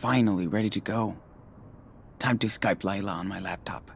finally ready to go. Time to Skype Layla on my laptop.